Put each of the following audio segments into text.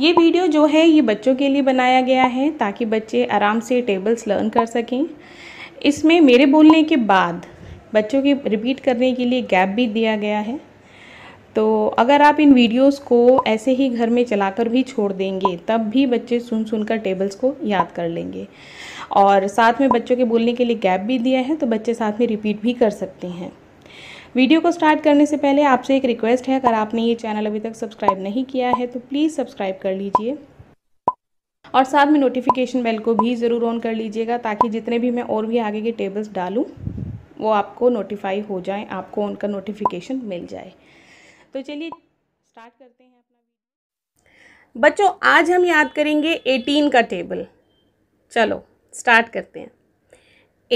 ये वीडियो जो है ये बच्चों के लिए बनाया गया है ताकि बच्चे आराम से टेबल्स लर्न कर सकें इसमें मेरे बोलने के बाद बच्चों के रिपीट करने के लिए गैप भी दिया गया है तो अगर आप इन वीडियोस को ऐसे ही घर में चलाकर भी छोड़ देंगे तब भी बच्चे सुन सुन कर टेबल्स को याद कर लेंगे और साथ में बच्चों के बोलने के लिए गैप भी दिया है तो बच्चे साथ में रिपीट भी कर सकते हैं वीडियो को स्टार्ट करने से पहले आपसे एक रिक्वेस्ट है अगर आपने ये चैनल अभी तक सब्सक्राइब नहीं किया है तो प्लीज़ सब्सक्राइब कर लीजिए और साथ में नोटिफिकेशन बेल को भी ज़रूर ऑन कर लीजिएगा ताकि जितने भी मैं और भी आगे के टेबल्स डालूँ वो आपको नोटिफाई हो जाए आपको उनका नोटिफिकेशन मिल जाए तो चलिए स्टार्ट करते हैं अपना बच्चों आज हम याद करेंगे एटीन का टेबल चलो स्टार्ट करते हैं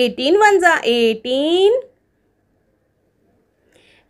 eighteen one are eighteen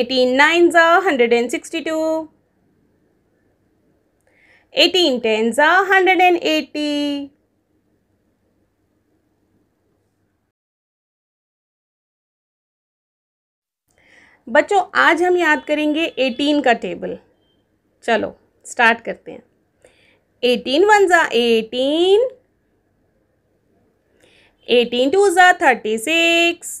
eighteen nine are hundred and sixty two eighteen ten are hundred and eighty बच्चों आज हम याद करेंगे एटीन का टेबल चलो स्टार्ट करते हैं eighteen one are eighteen eighteen two are thirty six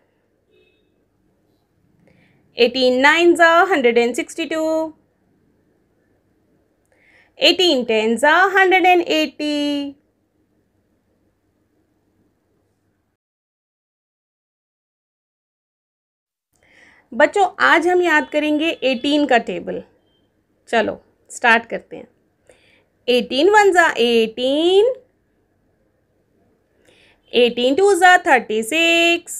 18 nines are 162. 18 tens are 180. बच्चों आज हम याद करेंगे 18 का टेबल चलो स्टार्ट करते हैं 18 one are eighteen eighteen two are thirty six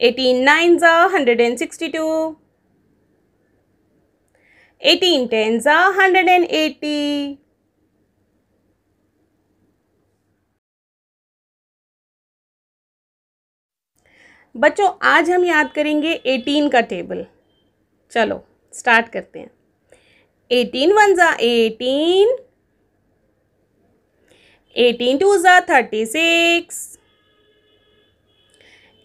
18 nines are 162. 18 tens are 180. बच्चों आज हम याद करेंगे 18 का टेबल चलो स्टार्ट करते हैं 18 one are eighteen eighteen two are thirty six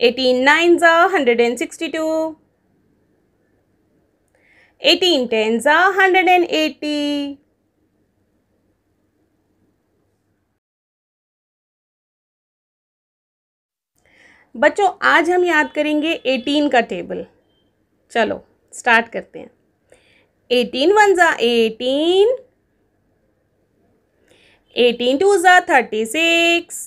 18 nines are 162. 18 tens are 180. बच्चों आज हम याद करेंगे 18 का टेबल चलो स्टार्ट करते हैं 18 one are eighteen eighteen two are thirty six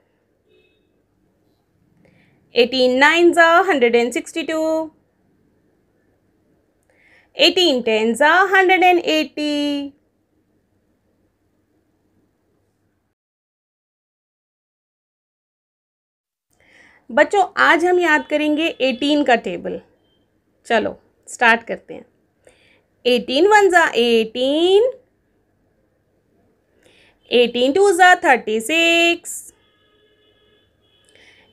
eighteen nine are hundred and sixty two eighteen ten are hundred and eighty बच्चों आज हम याद करेंगे एटीन का टेबल चलो स्टार्ट करते हैं eighteen one are eighteen eighteen two are thirty six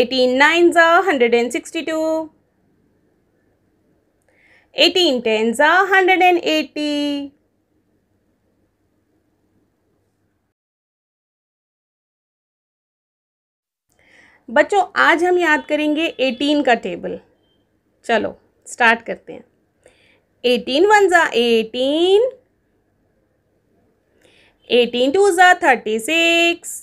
eighteen nine are hundred and sixty two eighteen ten are hundred and eighty बच्चों आज हम याद करेंगे एटीन का टेबल चलो स्टार्ट करते हैं eighteen one are eighteen eighteen two are thirty six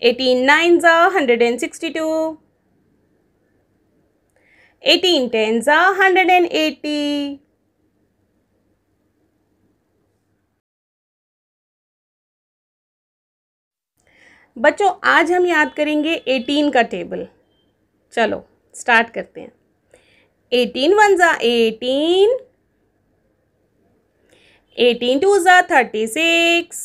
18 nines are 162. 18 tens are 180. बच्चों आज हम याद करेंगे 18 का टेबल चलो स्टार्ट करते हैं 18 one are eighteen eighteen two are thirty six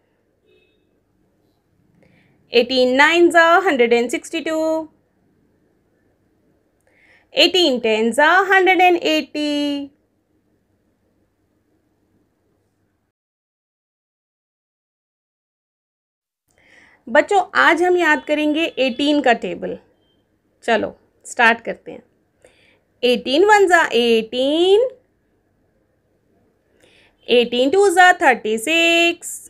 18 nines are 162. 18 tens are 180. बच्चों आज हम याद करेंगे 18 का टेबल चलो स्टार्ट करते हैं 18 one are eighteen eighteen two are thirty six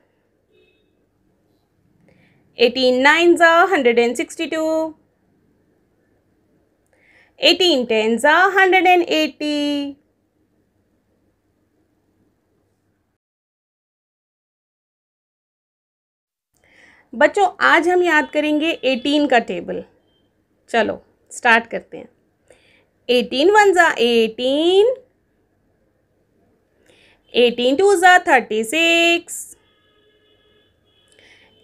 18 nines are 162. 18 tens are 180. बच्चों आज हम याद करेंगे 18 का टेबल चलो स्टार्ट करते हैं 18 one are eighteen eighteen two are thirty six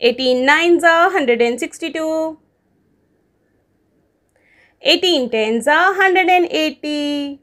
18 nines are 162. 18 tens are 180.